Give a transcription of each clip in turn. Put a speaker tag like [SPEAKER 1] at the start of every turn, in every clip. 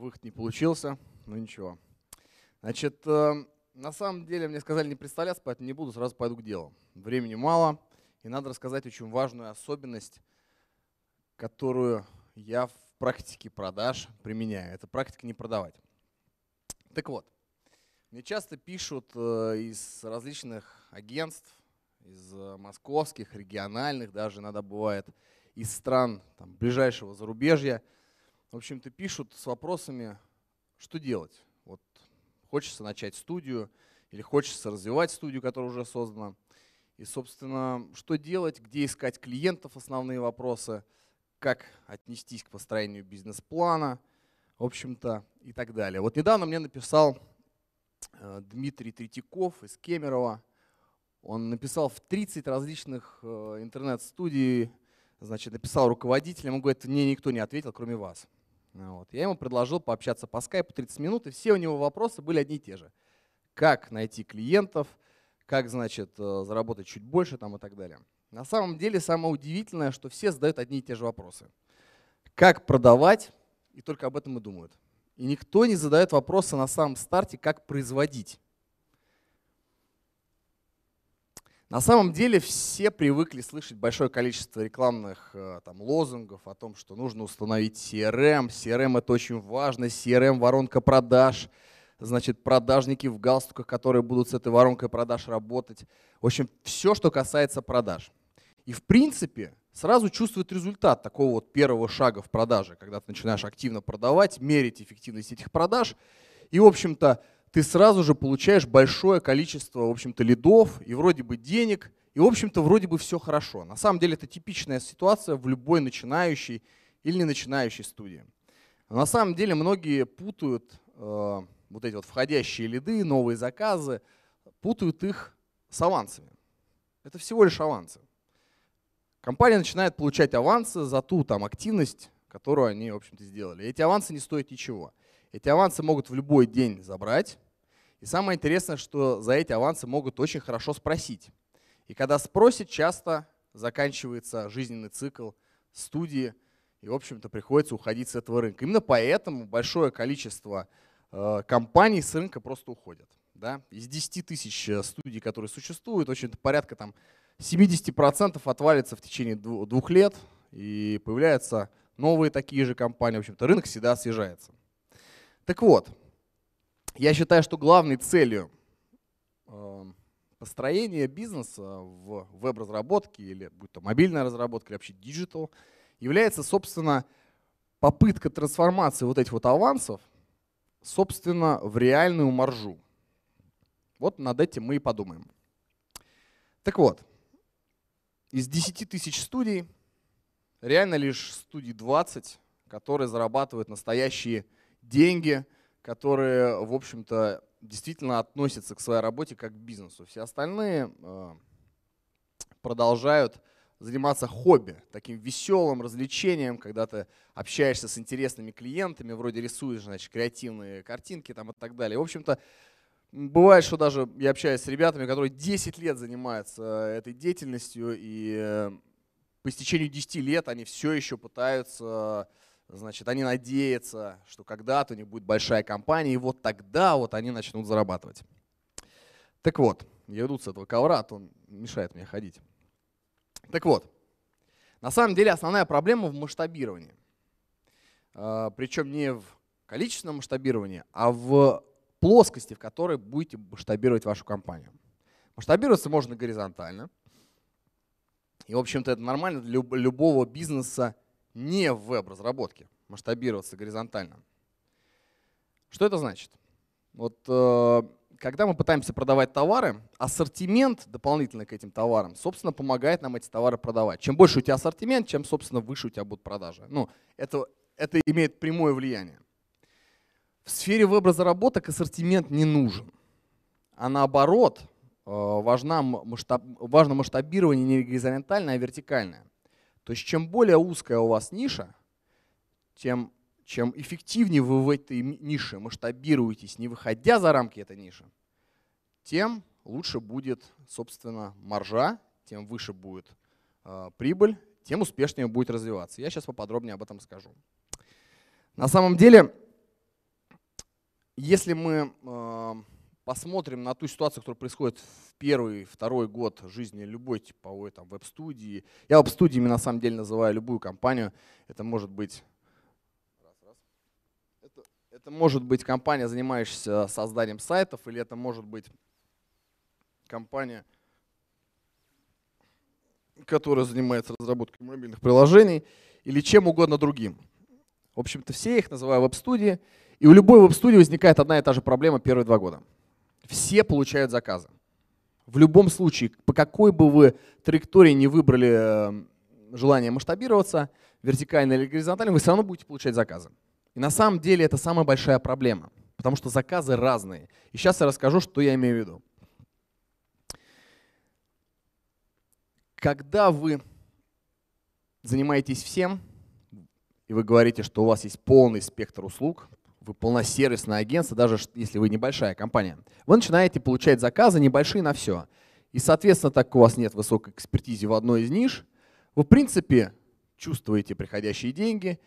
[SPEAKER 1] выход не получился, но ну, ничего. Значит, э, на самом деле мне сказали не представляться, поэтому не буду, сразу пойду к делу. Времени мало, и надо рассказать очень важную особенность, которую я в практике продаж применяю. Это практика не продавать. Так вот, мне часто пишут э, из различных агентств, из э, московских, региональных, даже иногда бывает, из стран там, ближайшего зарубежья – в общем-то, пишут с вопросами, что делать. Вот хочется начать студию или хочется развивать студию, которая уже создана. И, собственно, что делать, где искать клиентов, основные вопросы, как отнестись к построению бизнес-плана, в общем-то, и так далее. Вот недавно мне написал э, Дмитрий Третьяков из Кемерово. Он написал в 30 различных э, интернет-студий, значит, написал руководителям, он говорит, мне никто не ответил, кроме вас. Ну вот. Я ему предложил пообщаться по скайпу 30 минут, и все у него вопросы были одни и те же. Как найти клиентов, как, значит, э, заработать чуть больше там и так далее. На самом деле самое удивительное, что все задают одни и те же вопросы. Как продавать, и только об этом и думают. И никто не задает вопросы на самом старте, как производить. На самом деле все привыкли слышать большое количество рекламных э, там, лозунгов о том, что нужно установить CRM, CRM эм. эм это очень важно, CRM эм воронка продаж, значит, продажники в галстуках, которые будут с этой воронкой продаж работать. В общем, все, что касается продаж. И в принципе сразу чувствует результат такого вот первого шага в продаже, когда ты начинаешь активно продавать, мерить эффективность этих продаж. И, в общем-то, ты сразу же получаешь большое количество, в общем-то, лидов и вроде бы денег, и, в общем-то, вроде бы все хорошо. На самом деле это типичная ситуация в любой начинающей или не начинающей студии. Но на самом деле многие путают э, вот эти вот входящие лиды, новые заказы, путают их с авансами. Это всего лишь авансы. Компания начинает получать авансы за ту там, активность, которую они, в общем-то, сделали. Эти авансы не стоят ничего. Эти авансы могут в любой день забрать. И самое интересное, что за эти авансы могут очень хорошо спросить. И когда спросят, часто заканчивается жизненный цикл студии, и, в общем-то, приходится уходить с этого рынка. Именно поэтому большое количество э, компаний с рынка просто уходят. Да? Из 10 тысяч э, студий, которые существуют, очень порядка там, 70% отвалится в течение двух лет, и появляются новые такие же компании. В общем-то, рынок всегда съезжается. Так вот, я считаю, что главной целью э, построения бизнеса в веб-разработке или будь то мобильная разработка или вообще диджитал является, собственно, попытка трансформации вот этих вот авансов, собственно, в реальную маржу. Вот над этим мы и подумаем. Так вот, из 10 тысяч студий реально лишь студии 20, которые зарабатывают настоящие деньги, которые, в общем-то, действительно относятся к своей работе как к бизнесу. Все остальные э, продолжают заниматься хобби, таким веселым развлечением, когда ты общаешься с интересными клиентами, вроде рисуешь, значит, креативные картинки там и так далее. В общем-то, бывает, что даже я общаюсь с ребятами, которые 10 лет занимаются э, этой деятельностью, и э, по истечению 10 лет они все еще пытаются Значит, они надеются, что когда-то у них будет большая компания, и вот тогда вот они начнут зарабатывать. Так вот, я иду с этого ковра, а то он мешает мне ходить. Так вот, на самом деле основная проблема в масштабировании. А, Причем не в количественном масштабировании, а в плоскости, в которой будете масштабировать вашу компанию. Масштабироваться можно горизонтально. И, в общем-то, это нормально для любого бизнеса не в веб-разработке, масштабироваться горизонтально. Что это значит? Вот э, когда мы пытаемся продавать товары, ассортимент дополнительно к этим товарам, собственно, помогает нам эти товары продавать. Чем больше у тебя ассортимент, чем, собственно, выше у тебя будут продажи. Ну, это, это имеет прямое влияние. В сфере веб-разработок ассортимент не нужен. А наоборот, э, важна масштаб, важно масштабирование не горизонтальное, а вертикальное. То есть чем более узкая у вас ниша, тем чем эффективнее вы в этой нише масштабируетесь, не выходя за рамки этой ниши, тем лучше будет, собственно, маржа, тем выше будет э, прибыль, тем успешнее будет развиваться. Я сейчас поподробнее об этом скажу. На самом деле, если мы э, посмотрим на ту ситуацию, которая происходит в первый, второй год жизни любой типовой там, веб-студии. Я веб-студиями на самом деле называю любую компанию. Это может быть Это, это может быть компания, занимающаяся созданием сайтов, или это может быть компания, которая занимается разработкой мобильных приложений, или чем угодно другим. В общем-то, все их называю веб-студии. И у любой веб-студии возникает одна и та же проблема первые два года все получают заказы. В любом случае, по какой бы вы траектории не выбрали эм, желание масштабироваться, вертикально или горизонтально, вы все равно будете получать заказы. И на самом деле это самая большая проблема, потому что заказы разные. И сейчас я расскажу, что я имею в виду. Когда вы занимаетесь всем, и вы говорите, что у вас есть полный спектр услуг, вы полносервисное агентство, даже если вы небольшая компания, вы начинаете получать заказы небольшие на все. И, соответственно, так как у вас нет высокой экспертизы в одной из ниш, вы, в принципе, чувствуете приходящие деньги,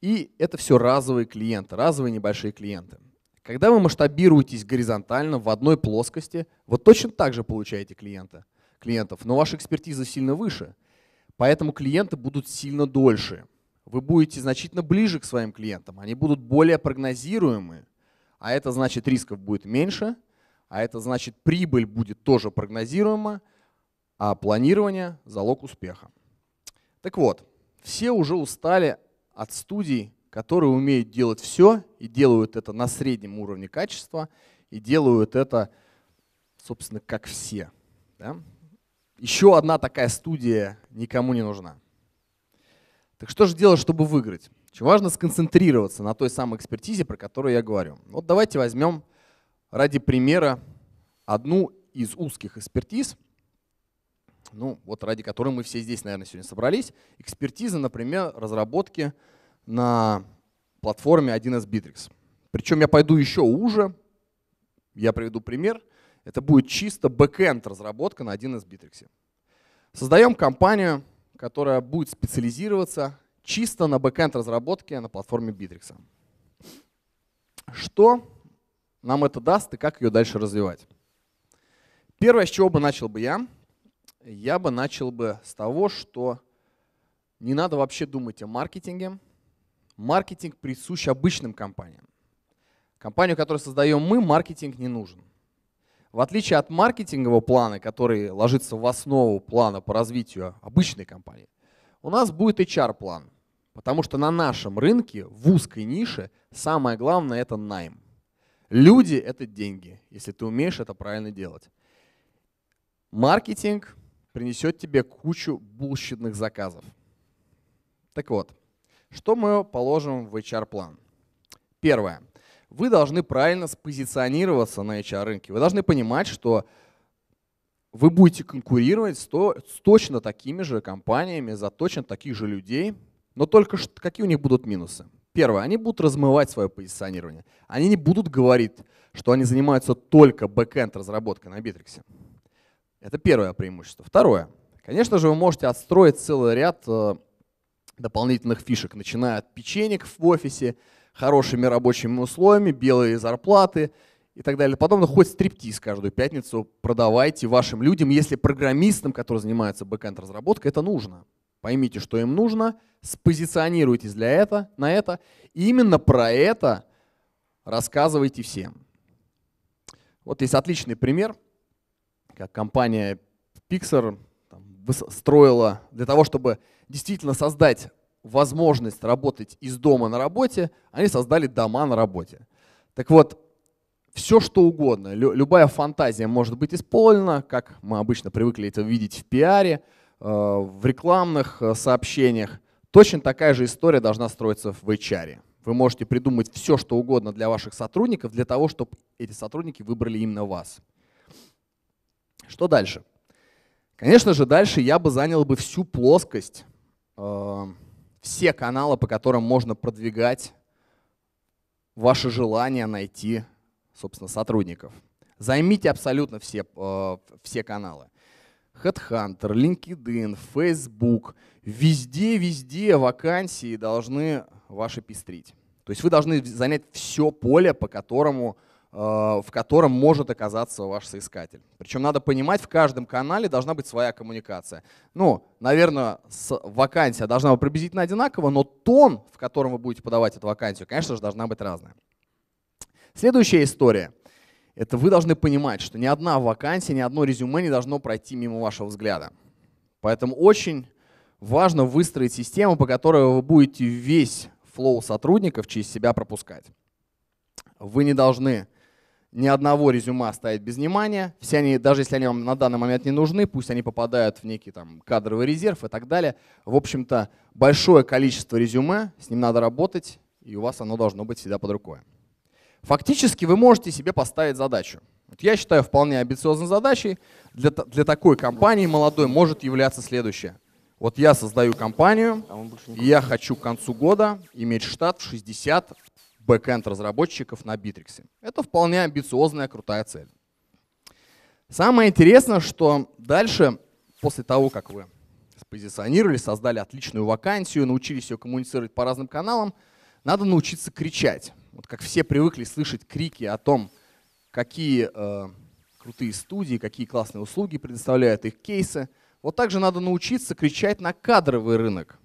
[SPEAKER 1] и это все разовые клиенты, разовые небольшие клиенты. Когда вы масштабируетесь горизонтально в одной плоскости, вы точно так же получаете клиента, клиентов, но ваша экспертиза сильно выше, поэтому клиенты будут сильно дольше вы будете значительно ближе к своим клиентам, они будут более прогнозируемы, а это значит рисков будет меньше, а это значит прибыль будет тоже прогнозируема, а планирование – залог успеха. Так вот, все уже устали от студий, которые умеют делать все и делают это на среднем уровне качества, и делают это, собственно, как все. Да? Еще одна такая студия никому не нужна. Так что же делать, чтобы выиграть? Очень важно сконцентрироваться на той самой экспертизе, про которую я говорю. Вот давайте возьмем ради примера одну из узких экспертиз, ну вот ради которой мы все здесь, наверное, сегодня собрались. Экспертиза, например, разработки на платформе 1С Bittrex. Причем я пойду еще уже, я приведу пример. Это будет чисто бэкенд разработка на 1С Bittrex. Создаем компанию, которая будет специализироваться чисто на бэкенд разработке на платформе Bittrex. Что нам это даст и как ее дальше развивать? Первое, с чего бы начал бы я, я бы начал бы с того, что не надо вообще думать о маркетинге. Маркетинг присущ обычным компаниям. Компанию, которую создаем мы, маркетинг не нужен. В отличие от маркетингового плана, который ложится в основу плана по развитию обычной компании, у нас будет HR-план. Потому что на нашем рынке, в узкой нише, самое главное – это найм. Люди – это деньги, если ты умеешь это правильно делать. Маркетинг принесет тебе кучу булщитных заказов. Так вот, что мы положим в HR-план? Первое – вы должны правильно спозиционироваться на HR-рынке. Вы должны понимать, что вы будете конкурировать с, то, с точно такими же компаниями, за точно таких же людей, но только что, какие у них будут минусы? Первое, они будут размывать свое позиционирование. Они не будут говорить, что они занимаются только бэкенд разработкой на Битриксе. Это первое преимущество. Второе, конечно же, вы можете отстроить целый ряд э, дополнительных фишек, начиная от печенек в офисе, хорошими рабочими условиями, белые зарплаты и так далее. Подобно хоть стриптиз каждую пятницу продавайте вашим людям, если программистам, которые занимаются бэкэнд разработкой, это нужно. Поймите, что им нужно, спозиционируйтесь для это, на это. И именно про это рассказывайте всем. Вот есть отличный пример, как компания Pixar там, строила для того, чтобы действительно создать возможность работать из дома на работе, они создали дома на работе. Так вот, все что угодно, любая фантазия может быть исполнена, как мы обычно привыкли это видеть в пиаре, э, в рекламных э, сообщениях. Точно такая же история должна строиться в HR. Вы можете придумать все, что угодно для ваших сотрудников, для того, чтобы эти сотрудники выбрали именно вас. Что дальше? Конечно же, дальше я бы занял бы всю плоскость э, все каналы, по которым можно продвигать ваше желание найти, собственно, сотрудников. Займите абсолютно все, э, все каналы. Headhunter, LinkedIn, Facebook. Везде-везде вакансии должны ваши пестрить. То есть вы должны занять все поле, по которому Э, в котором может оказаться ваш соискатель. Причем надо понимать, в каждом канале должна быть своя коммуникация. Ну, наверное, с вакансия должна быть приблизительно одинакова, но тон, в котором вы будете подавать эту вакансию, конечно же, должна быть разная. Следующая история. Это вы должны понимать, что ни одна вакансия, ни одно резюме не должно пройти мимо вашего взгляда. Поэтому очень важно выстроить систему, по которой вы будете весь флоу сотрудников через себя пропускать. Вы не должны ни одного резюме оставить без внимания. Все они, даже если они вам на данный момент не нужны, пусть они попадают в некий там кадровый резерв и так далее. В общем-то, большое количество резюме, с ним надо работать, и у вас оно должно быть всегда под рукой. Фактически вы можете себе поставить задачу. Вот я считаю вполне амбициозной задачей для, для такой компании молодой может являться следующее. Вот я создаю компанию, а и я хочу к концу года иметь штат в 60 бэкэнд разработчиков на Битриксе. Это вполне амбициозная, крутая цель. Самое интересное, что дальше, после того, как вы спозиционировали, создали отличную вакансию, научились ее коммуницировать по разным каналам, надо научиться кричать. Вот как все привыкли слышать крики о том, какие э, крутые студии, какие классные услуги предоставляют их кейсы. Вот также надо научиться кричать на кадровый рынок.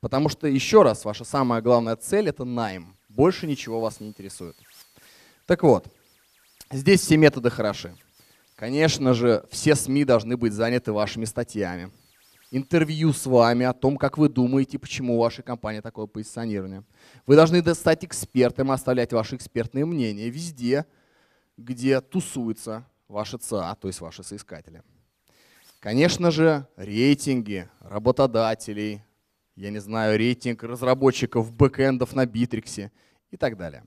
[SPEAKER 1] Потому что, еще раз, ваша самая главная цель — это найм. Больше ничего вас не интересует. Так вот, здесь все методы хороши. Конечно же, все СМИ должны быть заняты вашими статьями. Интервью с вами о том, как вы думаете, почему ваша компания такое позиционирование. Вы должны достать экспертам, оставлять ваши экспертные мнения везде, где тусуется ваша ЦА, то есть ваши соискатели. Конечно же, рейтинги работодателей, я не знаю, рейтинг разработчиков бэкэндов на Битриксе и так далее.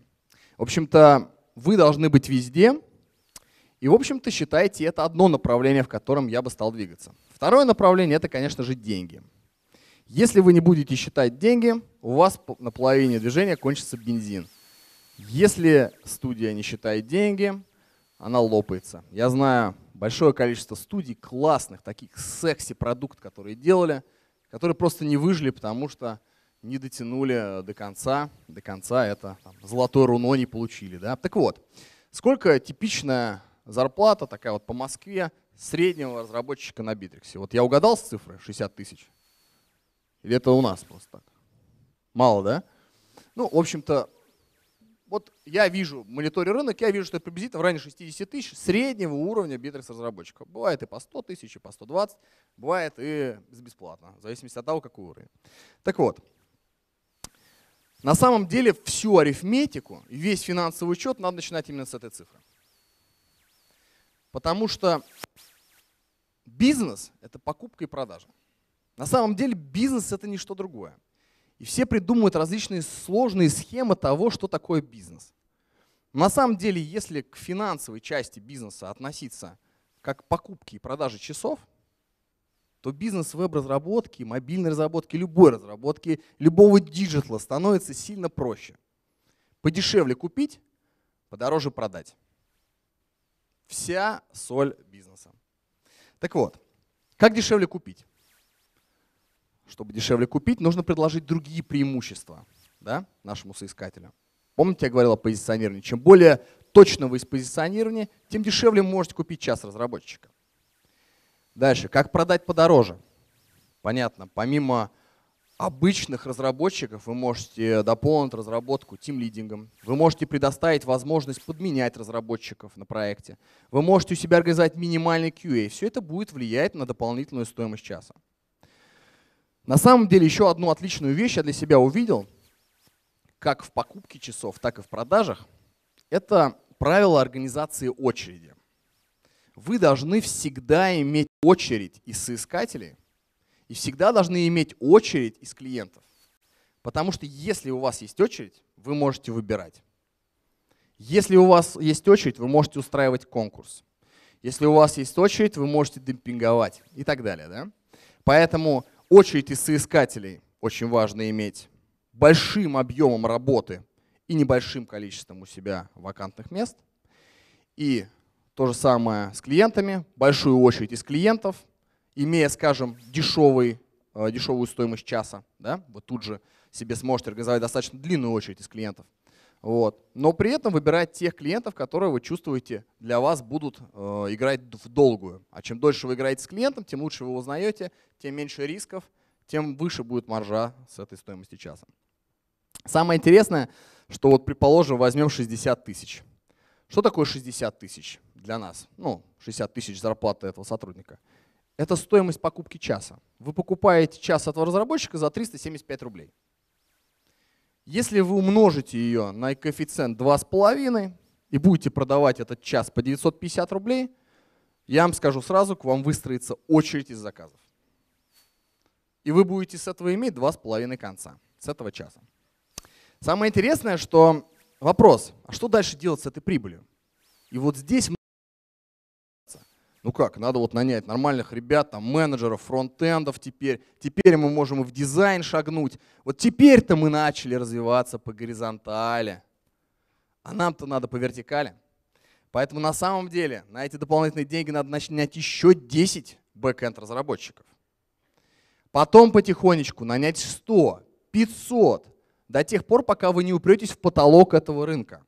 [SPEAKER 1] В общем-то, вы должны быть везде, и, в общем-то, считайте, это одно направление, в котором я бы стал двигаться. Второе направление — это, конечно же, деньги. Если вы не будете считать деньги, у вас на половине движения кончится бензин. Если студия не считает деньги, она лопается. Я знаю большое количество студий классных, таких секси-продукт, которые делали — которые просто не выжили, потому что не дотянули э, до конца, до конца это там, золотое руно не получили. Да? Так вот, сколько типичная зарплата такая вот по Москве среднего разработчика на Битриксе? Вот я угадал с цифры 60 тысяч? Или это у нас просто так? Мало, да? Ну, в общем-то, вот я вижу, мониторю рынок, я вижу, что это приблизительно в районе 60 тысяч среднего уровня битрекс разработчика. Бывает и по 100 тысяч, и по 120, бывает и бесплатно, в зависимости от того, какой уровень. Так вот, на самом деле всю арифметику, весь финансовый учет надо начинать именно с этой цифры. Потому что бизнес – это покупка и продажа. На самом деле бизнес – это не что другое. И все придумывают различные сложные схемы того, что такое бизнес. На самом деле, если к финансовой части бизнеса относиться как к покупке и продаже часов, то бизнес веб-разработки, мобильной разработки, любой разработки, любого диджитала становится сильно проще. Подешевле купить, подороже продать. Вся соль бизнеса. Так вот, как дешевле купить? чтобы дешевле купить, нужно предложить другие преимущества да, нашему соискателю. Помните, я говорил о позиционировании. Чем более точно вы из позиционирования, тем дешевле можете купить час разработчика. Дальше, как продать подороже? Понятно, помимо обычных разработчиков вы можете дополнить разработку тим-лидингом, вы можете предоставить возможность подменять разработчиков на проекте, вы можете у себя организовать минимальный QA. Все это будет влиять на дополнительную стоимость часа. На самом деле еще одну отличную вещь я для себя увидел, как в покупке часов, так и в продажах. Это правило организации очереди. Вы должны всегда иметь очередь из соискателей и всегда должны иметь очередь из клиентов. Потому что если у вас есть очередь, вы можете выбирать. Если у вас есть очередь, вы можете устраивать конкурс. Если у вас есть очередь, вы можете демпинговать и так далее. Да? Поэтому Очередь из соискателей очень важно иметь. Большим объемом работы и небольшим количеством у себя вакантных мест. И то же самое с клиентами. Большую очередь из клиентов, имея, скажем, дешевый, э, дешевую стоимость часа. Да? вот тут же себе сможете организовать достаточно длинную очередь из клиентов. Вот. Но при этом выбирать тех клиентов, которые вы чувствуете для вас будут э, играть в долгую. А чем дольше вы играете с клиентом, тем лучше вы его узнаете, тем меньше рисков, тем выше будет маржа с этой стоимости часа. Самое интересное, что вот предположим возьмем 60 тысяч. Что такое 60 тысяч для нас? Ну, 60 тысяч зарплаты этого сотрудника. Это стоимость покупки часа. Вы покупаете час этого разработчика за 375 рублей. Если вы умножите ее на коэффициент 2,5 и будете продавать этот час по 950 рублей, я вам скажу сразу, к вам выстроится очередь из заказов. И вы будете с этого иметь 2,5 конца, с этого часа. Самое интересное, что вопрос, а что дальше делать с этой прибылью? И вот здесь ну как, надо вот нанять нормальных ребят, там, менеджеров, фронтендов теперь. Теперь мы можем и в дизайн шагнуть. Вот теперь-то мы начали развиваться по горизонтали. А нам-то надо по вертикали. Поэтому на самом деле на эти дополнительные деньги надо нанять еще 10 бэкэнд разработчиков. Потом потихонечку нанять 100, 500, до тех пор, пока вы не упретесь в потолок этого рынка.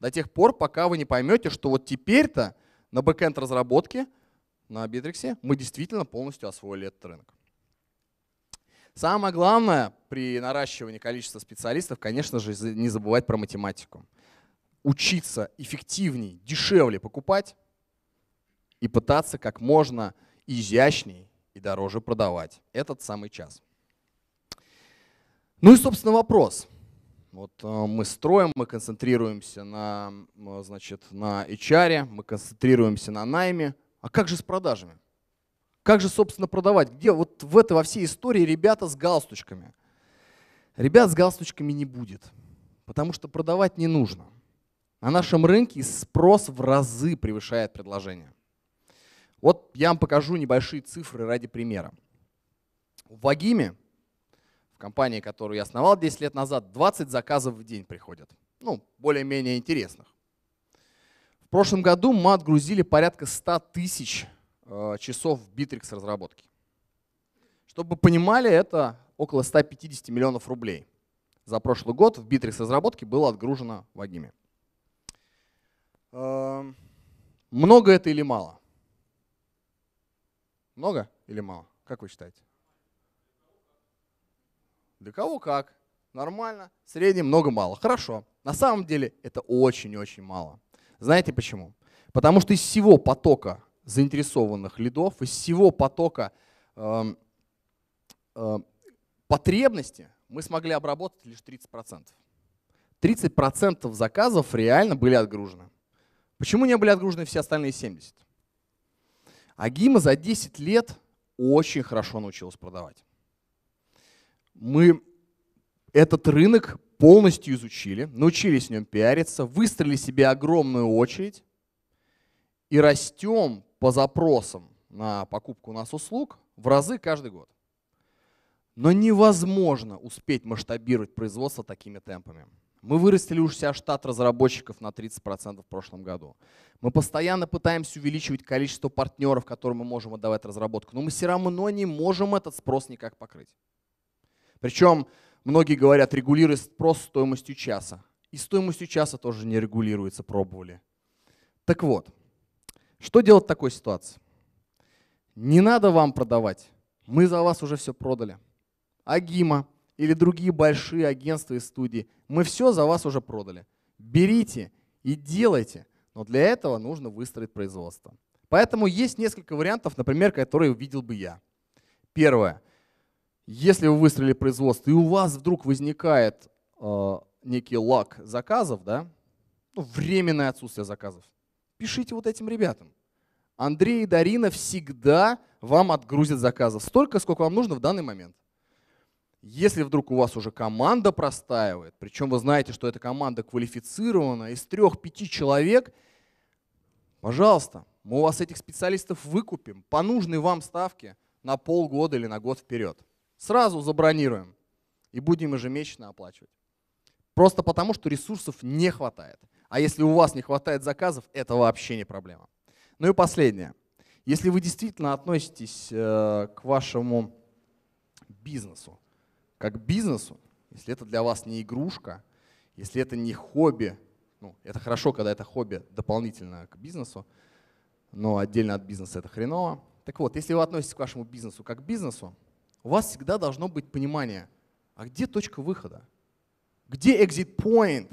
[SPEAKER 1] До тех пор, пока вы не поймете, что вот теперь-то на бэкенд разработке на Bittrex мы действительно полностью освоили этот рынок. Самое главное при наращивании количества специалистов, конечно же, не забывать про математику. Учиться эффективней, дешевле покупать и пытаться как можно изящней и дороже продавать. Этот самый час. Ну и, собственно, вопрос – вот э, мы строим, мы концентрируемся на, э, значит, на HR, мы концентрируемся на найме. А как же с продажами? Как же, собственно, продавать? Где вот в этой во всей истории ребята с галстучками? Ребят с галстучками не будет, потому что продавать не нужно. На нашем рынке спрос в разы превышает предложение. Вот я вам покажу небольшие цифры ради примера. В Вагиме в компании, которую я основал 10 лет назад, 20 заказов в день приходят. Ну, более-менее интересных. В прошлом году мы отгрузили порядка 100 тысяч э, часов Bittrex разработки. Чтобы понимали, это около 150 миллионов рублей. За прошлый год в Bittrex разработки было отгружено Вагими. Эм, много это или мало? Много или мало? Как вы считаете? Для кого как. Нормально, средний, много, мало. Хорошо. На самом деле это очень-очень мало. Знаете почему? Потому что из всего потока заинтересованных лидов, из всего потока э, э, потребности мы смогли обработать лишь 30%. 30% заказов реально были отгружены. Почему не были отгружены все остальные 70? Агима за 10 лет очень хорошо научилась продавать мы этот рынок полностью изучили, научились в нем пиариться, выстроили себе огромную очередь и растем по запросам на покупку у нас услуг в разы каждый год. Но невозможно успеть масштабировать производство такими темпами. Мы вырастили уж себя штат разработчиков на 30% в прошлом году. Мы постоянно пытаемся увеличивать количество партнеров, которым мы можем отдавать разработку, но мы все равно не можем этот спрос никак покрыть. Причем многие говорят, регулируй спрос стоимостью часа. И стоимостью часа тоже не регулируется, пробовали. Так вот, что делать в такой ситуации? Не надо вам продавать. Мы за вас уже все продали. Агима или другие большие агентства и студии, мы все за вас уже продали. Берите и делайте, но для этого нужно выстроить производство. Поэтому есть несколько вариантов, например, которые увидел бы я. Первое. Если вы выстроили производство, и у вас вдруг возникает э, некий лак заказов, да, ну, временное отсутствие заказов, пишите вот этим ребятам. Андрей и Дарина всегда вам отгрузят заказов столько, сколько вам нужно в данный момент. Если вдруг у вас уже команда простаивает, причем вы знаете, что эта команда квалифицирована из трех-пяти человек, пожалуйста, мы у вас этих специалистов выкупим по нужной вам ставке на полгода или на год вперед сразу забронируем и будем ежемесячно оплачивать. Просто потому, что ресурсов не хватает. А если у вас не хватает заказов, это вообще не проблема. Ну и последнее. Если вы действительно относитесь э, к вашему бизнесу как к бизнесу, если это для вас не игрушка, если это не хобби, ну, это хорошо, когда это хобби дополнительно к бизнесу, но отдельно от бизнеса это хреново. Так вот, если вы относитесь к вашему бизнесу как к бизнесу, у вас всегда должно быть понимание, а где точка выхода? Где exit point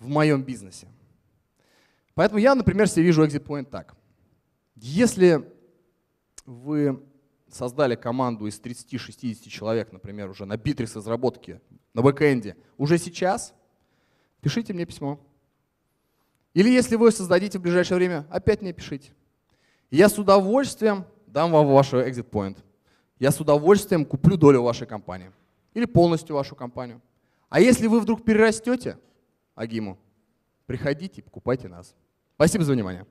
[SPEAKER 1] в моем бизнесе? Поэтому я, например, себе вижу exit point так. Если вы создали команду из 30-60 человек, например, уже на битрис разработки, на бэкэнде, уже сейчас, пишите мне письмо. Или если вы создадите в ближайшее время, опять мне пишите. Я с удовольствием дам вам ваш exit point я с удовольствием куплю долю вашей компании или полностью вашу компанию. А если вы вдруг перерастете Агиму, приходите, и покупайте нас. Спасибо за внимание.